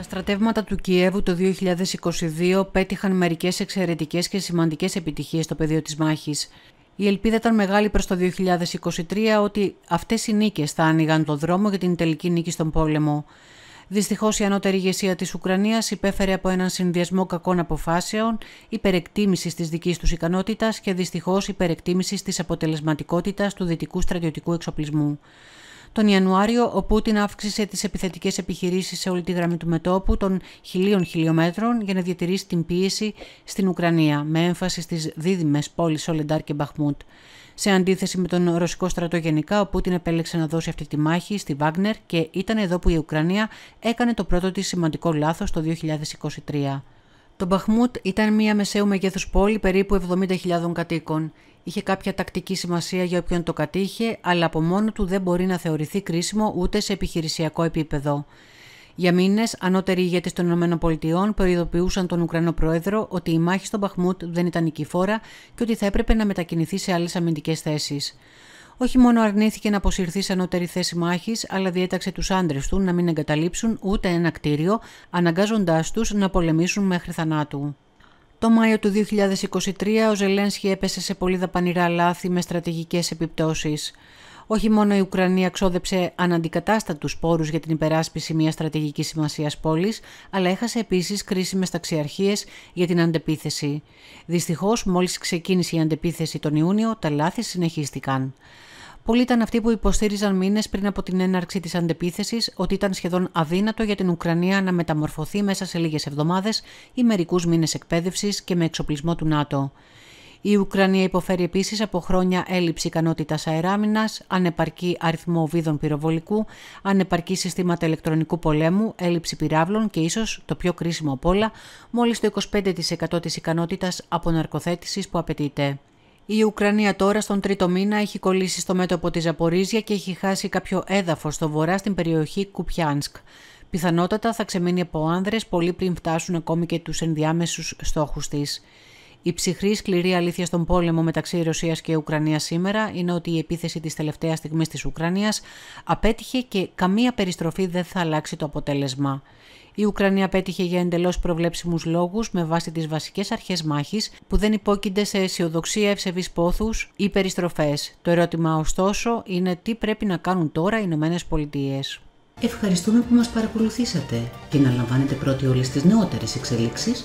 Τα στρατεύματα του Κιέβου το 2022 πέτυχαν μερικές εξαιρετικές και σημαντικές επιτυχίες στο πεδίο της μάχης. Η ελπίδα ήταν μεγάλη προς το 2023 ότι αυτές οι νίκες θα άνοιγαν το δρόμο για την τελική νίκη στον πόλεμο. Δυστυχώς η ανώτερη ηγεσία της Ουκρανίας υπέφερε από έναν συνδυασμό κακών αποφάσεων, υπερεκτίμησης της δικής τους ικανότητας και δυστυχώς υπερεκτίμησης της αποτελεσματικότητας του δυτικού στρατιωτικού εξοπλισμού. Τον Ιανουάριο ο Πούτιν αύξησε τις επιθετικές επιχειρήσεις σε όλη τη γραμμή του μετόπου των χιλίων χιλιόμετρων για να διατηρήσει την πίεση στην Ουκρανία με έμφαση στις δίδυμες πόλεις Σολεντάρ και Μπαχμούτ. Σε αντίθεση με τον ρωσικό στρατό γενικά, ο Πούτιν επέλεξε να δώσει αυτή τη μάχη στη Βάγνερ και ήταν εδώ που η Ουκρανία έκανε το πρώτο της σημαντικό λάθος το 2023. Το Μπαχμούτ ήταν μια μεσαίου μεγέθους πόλη περίπου 70.000 κατοίκων. Είχε κάποια τακτική σημασία για όποιον το κατήχε, αλλά από μόνο του δεν μπορεί να θεωρηθεί κρίσιμο ούτε σε επιχειρησιακό επίπεδο. Για μήνες, ανώτεροι ηγέτες των ΗΠΑ προειδοποιούσαν τον Ουκρανό Πρόεδρο ότι η μάχη στο Μπαχμούτ δεν ήταν νικηφόρα και ότι θα έπρεπε να μετακινηθεί σε άλλες αμυντικές θέσεις. Όχι μόνο αρνήθηκε να αποσυρθεί σε ανώτερη θέση μάχης, αλλά διέταξε τους άντρες του να μην εγκαταλείψουν ούτε ένα κτίριο, αναγκάζοντάς τους να πολεμήσουν μέχρι θανάτου. Το Μάιο του 2023 ο Ζελένσκι έπεσε σε πολύ δαπανηρά λάθη με στρατηγικές επιπτώσεις. Όχι μόνο η Ουκρανία ξόδεψε αναντικατάστατους πόρους για την υπεράσπιση μιας στρατηγικής σημασίας πόλης, αλλά έχασε επίσης κρίσιμες ταξιαρχίες για την αντεπίθεση. Δυστυχώς, μόλις ξεκίνησε η αντεπίθεση τον Ιούνιο, τα λάθη συνεχίστηκαν. Πολλοί ήταν αυτοί που υποστήριζαν μήνες πριν από την έναρξη της αντεπίθεσης ότι ήταν σχεδόν αδύνατο για την Ουκρανία να μεταμορφωθεί μέσα σε λίγες εβδομάδες ή μερικούς μήνες εκπαίδευσης και με εξοπλισμό του ΝΑΤΟ. Η Ουκρανία υποφέρει επίσης από χρόνια έλλειψη ικανότητας αεράμινας, ανεπαρκή αριθμό βίδων πυροβολικού, ανεπαρκή συστήματα ηλεκτρονικού πολέμου, έλλειψη πυράβλων και ίσως το πιο κρίσιμο απ' όλα, μόλις το 25% της ικανότητας αποναρκοθέτησης που απαιτείται. Η Ουκρανία τώρα στον τρίτο μήνα έχει κολλήσει στο μέτωπο της Ζαπορίζια και έχει χάσει κάποιο έδαφος στο βορρά στην περιοχή Κουπιάνσκ. Πιθανότατα θα ξεμείνει από άνδρες πολύ πριν φτάσουν ακόμη και τους ενδιάμεσους στόχους της. Η ψυχρή σκληρή αλήθεια στον πόλεμο μεταξύ Ρωσίας και Ουκρανίας σήμερα είναι ότι η επίθεση της τελευταίας στιγμής της Ουκρανίας απέτυχε και καμία περιστροφή δεν θα αλλάξει το αποτέλεσμα. Η Ουκρανία πέτυχε για εντελώς προβλέψιμους λόγους με βάση τις βασικές αρχές μάχης που δεν υπόκεινται σε αισιοδοξία, ευσεβείς πόθους ή περιστροφές. Το ερώτημα, ωστόσο, είναι τι πρέπει να κάνουν τώρα οι Ηνωμένες Πολιτείες. Ευχαριστούμε που μας παρακολουθήσατε και να λαμβάνετε πρώτοι όλες τις νεότερες εξελίξεις